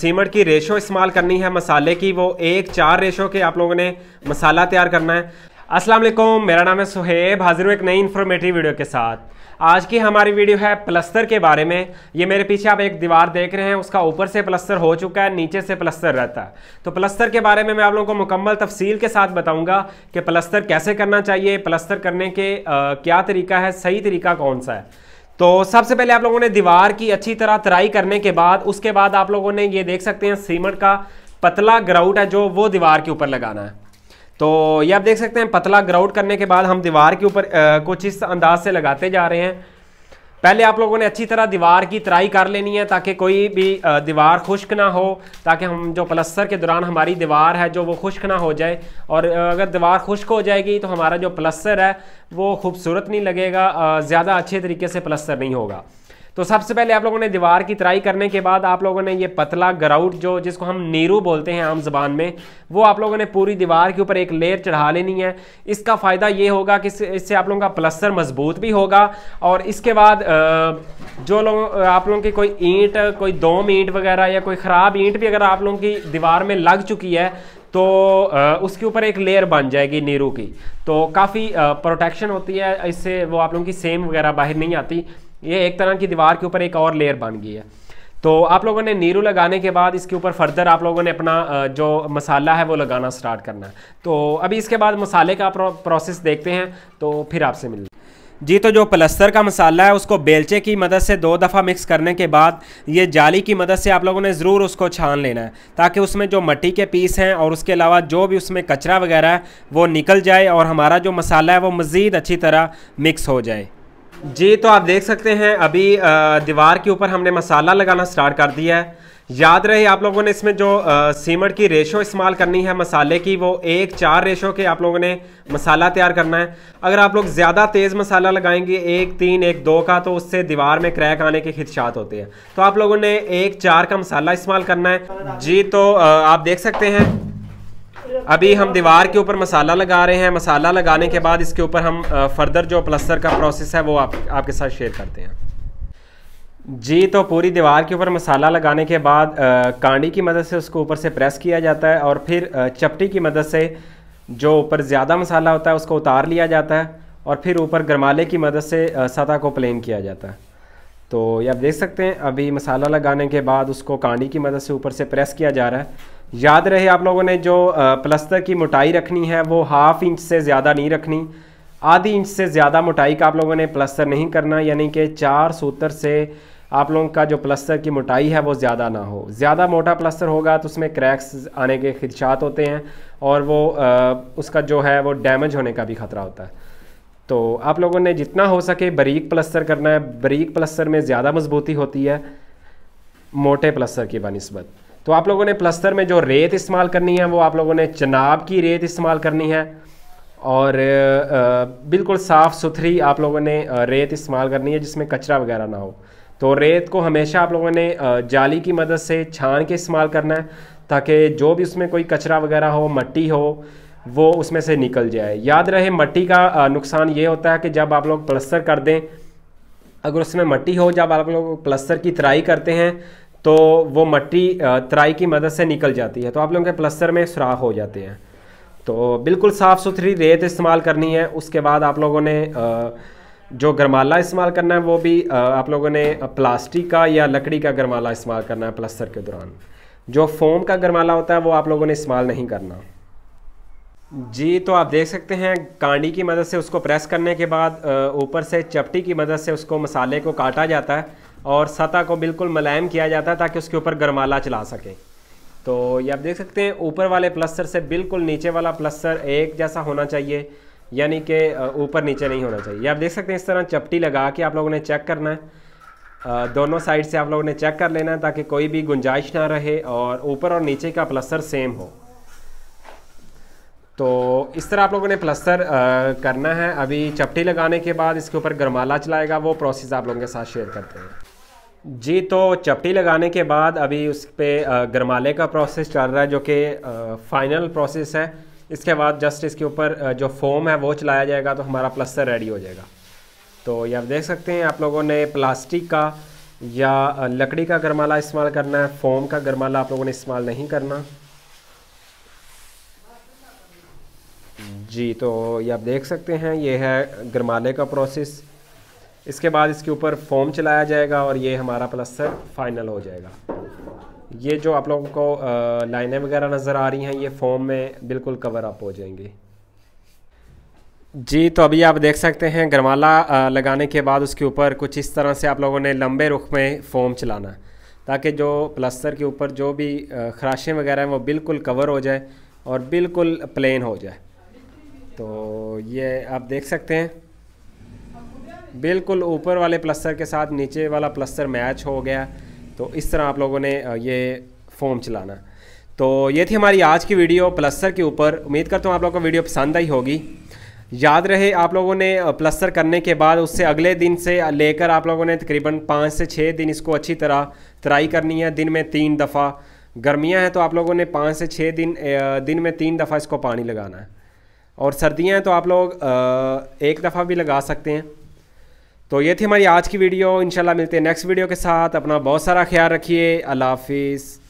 सीमट की रेशो इस्तेमाल करनी है मसाले की वो एक चार रेशो के आप लोगों ने मसाला तैयार करना है अस्सलाम वालेकुम मेरा नाम है सुहेब हाजिर हूँ एक नई इन्फॉर्मेटिव वीडियो के साथ आज की हमारी वीडियो है प्लस्तर के बारे में ये मेरे पीछे आप एक दीवार देख रहे हैं उसका ऊपर से प्लस्तर हो चुका है नीचे से प्लस्तर रहता है तो प्लस्तर के बारे में मैं आप लोगों को मुकम्मल तफसील के साथ बताऊंगा कि प्लस्तर कैसे करना चाहिए प्लस्तर करने के आ, क्या तरीका है सही तरीका कौन सा है तो सबसे पहले आप लोगों ने दीवार की अच्छी तरह तराई करने के बाद उसके बाद आप लोगों ने ये देख सकते हैं सीमेंट का पतला ग्राउट है जो वो दीवार के ऊपर लगाना है तो ये आप देख सकते हैं पतला ग्राउट करने के बाद हम दीवार के ऊपर कुछ इस अंदाज से लगाते जा रहे हैं पहले आप लोगों ने अच्छी तरह दीवार की तराई कर लेनी है ताकि कोई भी दीवार खुश्क ना हो ताकि हम जो प्लस्तर के दौरान हमारी दीवार है जो वो खुश्क ना हो जाए और अगर दीवार खुश्क हो जाएगी तो हमारा जो प्लस्तर है वो खूबसूरत नहीं लगेगा ज़्यादा अच्छे तरीके से प्लस्तर नहीं होगा तो सबसे पहले आप लोगों ने दीवार की तराई करने के बाद आप लोगों ने ये पतला ग्राउट जो जिसको हम नीरू बोलते हैं आम जबान में वो आप लोगों ने पूरी दीवार के ऊपर एक लेयर चढ़ा लेनी है इसका फ़ायदा ये होगा कि इससे आप लोगों का प्लस्तर मजबूत भी होगा और इसके बाद जो लोग आप लोगों की कोई ईंट कोई दोम ईंट वगैरह या कोई ख़राब ईंट भी अगर आप लोगों की दीवार में लग चुकी है तो उसके ऊपर एक लेयर बन जाएगी नीरू की तो काफ़ी प्रोटेक्शन होती है इससे वो आप लोगों की सेम वगैरह बाहर नहीं आती ये एक तरह की दीवार के ऊपर एक और लेयर बन गई है तो आप लोगों ने नीरू लगाने के बाद इसके ऊपर फर्दर आप लोगों ने अपना जो मसाला है वो लगाना स्टार्ट करना है तो अभी इसके बाद मसाले का प्रोसेस देखते हैं तो फिर आपसे मिल जी तो जो प्लस्तर का मसाला है उसको बेलचे की मदद से दो दफ़ा मिक्स करने के बाद ये जाली की मदद से आप लोगों ने ज़रूर उसको छान लेना है ताकि उसमें जो मट्टी के पीस हैं और उसके अलावा जो भी उसमें कचरा वगैरह है वो निकल जाए और हमारा जो मसाला है वो मज़ीद अच्छी तरह मिक्स हो जाए जी तो आप देख सकते हैं अभी दीवार के ऊपर हमने मसाला लगाना स्टार्ट कर दिया है याद रहे आप लोगों ने इसमें जो सीमेंट की रेशो इस्तेमाल करनी है मसाले की वो एक चार रेशो के आप लोगों ने मसाला तैयार करना है अगर आप लोग ज़्यादा तेज़ मसाला लगाएंगे एक तीन एक दो का तो उससे दीवार में क्रैक आने के खदशात होते हैं तो आप लोगों ने एक चार का मसाला इस्तेमाल करना है जी तो आप देख सकते हैं अभी हम दीवार के ऊपर मसाला लगा रहे हैं मसाला लगाने के बाद इसके ऊपर हम फर्दर जो प्लस्तर का प्रोसेस है वो आप आपके साथ शेयर करते हैं जी तो पूरी दीवार के ऊपर मसाला लगाने के बाद कांडी की मदद से उसको ऊपर से प्रेस किया जाता है और फिर चपटी की मदद से जो ऊपर ज़्यादा मसाला होता है उसको उतार लिया जाता है और फिर ऊपर गरमाले की मदद से सतह को प्लेन किया जाता है तो ये आप देख सकते हैं अभी मसाला लगाने के बाद उसको कांडी की मदद से ऊपर से प्रेस किया जा रहा है याद रहे आप लोगों ने जो प्लस्तर की मोटाई रखनी है वो हाफ इंच से ज़्यादा नहीं रखनी आधी इंच से ज़्यादा मोटाई का आप लोगों ने प्लस्तर नहीं करना यानी कि चार सूत्र से आप लोगों का जो प्लस्तर की मोटाई है वो ज़्यादा ना हो ज़्यादा मोटा प्लस्तर होगा तो उसमें क्रैक्स आने के खदशात होते हैं और वो आ, उसका जो है वो डैमेज होने का भी ख़तरा होता है तो आप लोगों ने जितना हो सके बरीक प्लस्तर करना है बरीक प्लस्तर में ज़्यादा मजबूती होती है मोटे प्लस्तर की बनस्बत तो आप लोगों ने प्लस्तर में जो रेत इस्तेमाल करनी है वो आप लोगों ने चनाब की रेत इस्तेमाल करनी है और बिल्कुल साफ़ सुथरी आप लोगों ने रेत इस्तेमाल करनी है जिसमें कचरा वगैरह ना हो तो रेत को हमेशा आप लोगों ने जाली की मदद से छान के इस्तेमाल करना है ताकि जो भी उसमें कोई कचरा वगैरह हो मट्टी हो वो उसमें से निकल जाए याद रहे मट्टी का नुकसान ये होता है कि जब आप लोग प्लस्तर कर दें अगर उसमें मट्टी हो जब आप लोग प्लस्तर की तराई करते हैं तो वो मट्टी तराई की मदद से निकल जाती है तो आप लोगों के प्लस्तर में सुराख हो जाते हैं तो बिल्कुल साफ़ सुथरी रेत इस्तेमाल करनी है उसके बाद आप लोगों ने जो गरमाला इस्तेमाल करना है वो भी आप लोगों ने प्लास्टिक का या लकड़ी का गरमाला इस्तेमाल करना है प्लस्तर के दौरान जो फोम का गरमाला होता है वो आप लोगों ने इस्तेमाल नहीं करना जी तो आप देख सकते हैं कांडी की मदद से उसको प्रेस करने के बाद ऊपर से चपटी की मदद से उसको मसाले को काटा जाता है और सतह को बिल्कुल मुलायम किया जाता है ताकि उसके ऊपर गरमाला चला सकें तो ये आप देख सकते हैं ऊपर वाले प्लस्तर से बिल्कुल नीचे वाला प्लस्तर एक जैसा होना चाहिए यानी कि ऊपर नीचे नहीं होना चाहिए आप देख सकते हैं इस तरह चपटी लगा के आप लोगों ने चेक करना है दोनों साइड से आप लोगों ने चेक कर लेना है ताकि कोई भी गुंजाइश ना रहे और ऊपर और नीचे का प्लस्तर सेम हो तो इस तरह आप लोगों ने प्लस्तर करना है अभी चपटी लगाने के बाद इसके ऊपर गरमाला चलाएगा वो प्रोसेस आप लोगों के साथ शेयर करते हैं जी तो चपटी लगाने के बाद अभी उस पर गरमाले का प्रोसेस चल रहा है जो कि फाइनल प्रोसेस है इसके बाद जस्ट इसके ऊपर जो फोम है वो चलाया जाएगा तो हमारा प्लस्तर रेडी हो जाएगा तो ये आप देख सकते हैं आप लोगों ने प्लास्टिक का या लकड़ी का गरमाला इस्तेमाल करना है फोम का गरमाला आप लोगों ने इस्तेमाल नहीं करना जी तो ये आप देख सकते हैं ये है गरमाले का प्रोसेस इसके बाद इसके ऊपर फॉर्म चलाया जाएगा और ये हमारा प्लस्तर फाइनल हो जाएगा ये जो आप लोगों को लाइनें वगैरह नज़र आ रही हैं ये फॉर्म में बिल्कुल कवर अप हो जाएंगी जी तो अभी आप देख सकते हैं गरमाला लगाने के बाद उसके ऊपर कुछ इस तरह से आप लोगों ने लंबे रुख में फॉर्म चलाना ताकि जो प्लस्तर के ऊपर जो भी खराशें वगैरह हैं वो बिल्कुल कवर हो जाए और बिल्कुल प्लेन हो जाए तो ये आप देख सकते हैं बिल्कुल ऊपर वाले प्लस्तर के साथ नीचे वाला प्लस्तर मैच हो गया तो इस तरह आप लोगों ने ये फॉर्म चलाना तो ये थी हमारी आज की वीडियो प्लस्तर के ऊपर उम्मीद करता हूँ आप लोगों को वीडियो पसंद आई होगी याद रहे आप लोगों ने प्लस्तर करने के बाद उससे अगले दिन से लेकर आप लोगों ने तकरीबन पाँच से छः दिन इसको अच्छी तरह तराई करनी है दिन में तीन दफ़ा गर्मियाँ हैं तो आप लोगों ने पाँच से छः दिन दिन में तीन दफ़ा इसको पानी लगाना है और सर्दियाँ हैं तो आप लोग एक दफ़ा भी लगा सकते हैं तो ये थी हमारी आज की वीडियो इंशाल्लाह मिलते हैं नेक्स्ट वीडियो के साथ अपना बहुत सारा ख्याल रखिए अल्लाह हाफिज़